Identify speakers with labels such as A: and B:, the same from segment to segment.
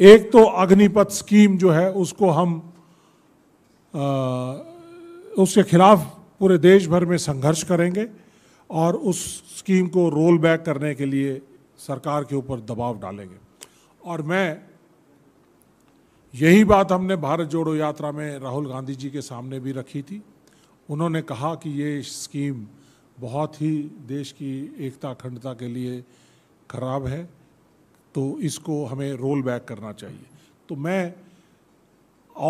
A: एक तो अग्निपथ स्कीम जो है उसको हम आ, उसके खिलाफ पूरे देश भर में संघर्ष करेंगे और उस स्कीम को रोल बैक करने के लिए सरकार के ऊपर दबाव डालेंगे और मैं यही बात हमने भारत जोड़ो यात्रा में राहुल गांधी जी के सामने भी रखी थी उन्होंने कहा कि ये स्कीम बहुत ही देश की एकता अखंडता के लिए खराब है तो इसको हमें रोल बैक करना चाहिए तो मैं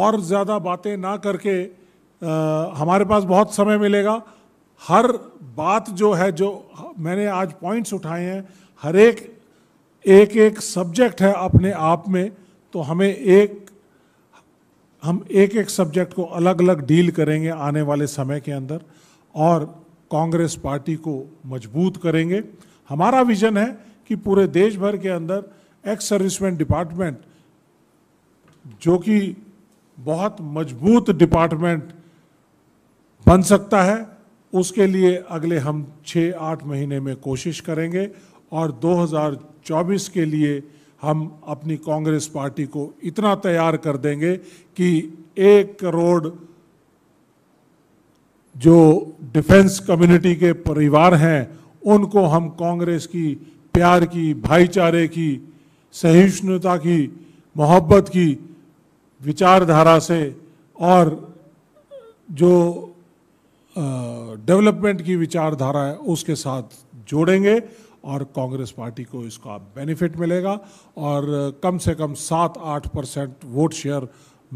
A: और ज़्यादा बातें ना करके आ, हमारे पास बहुत समय मिलेगा हर बात जो है जो मैंने आज पॉइंट्स उठाए हैं हर एक एक एक सब्जेक्ट है अपने आप में तो हमें एक हम एक एक सब्जेक्ट को अलग अलग डील करेंगे आने वाले समय के अंदर और कांग्रेस पार्टी को मजबूत करेंगे हमारा विजन है कि पूरे देश भर के अंदर एक्स सर्विसमैन डिपार्टमेंट जो कि बहुत मजबूत डिपार्टमेंट बन सकता है उसके लिए अगले हम छः आठ महीने में कोशिश करेंगे और 2024 के लिए हम अपनी कांग्रेस पार्टी को इतना तैयार कर देंगे कि एक करोड़ जो डिफेंस कम्युनिटी के परिवार हैं उनको हम कांग्रेस की प्यार की भाईचारे की सहिष्णुता की मोहब्बत की विचारधारा से और जो डेवलपमेंट की विचारधारा है उसके साथ जोड़ेंगे और कांग्रेस पार्टी को इसका बेनिफिट मिलेगा और कम से कम सात आठ परसेंट वोट शेयर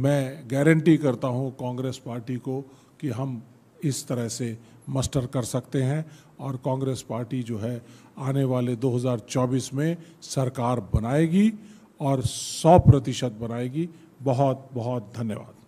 A: मैं गारंटी करता हूं कांग्रेस पार्टी को कि हम इस तरह से मस्टर कर सकते हैं और कांग्रेस पार्टी जो है आने वाले 2024 में सरकार बनाएगी और 100 प्रतिशत बनाएगी बहुत बहुत धन्यवाद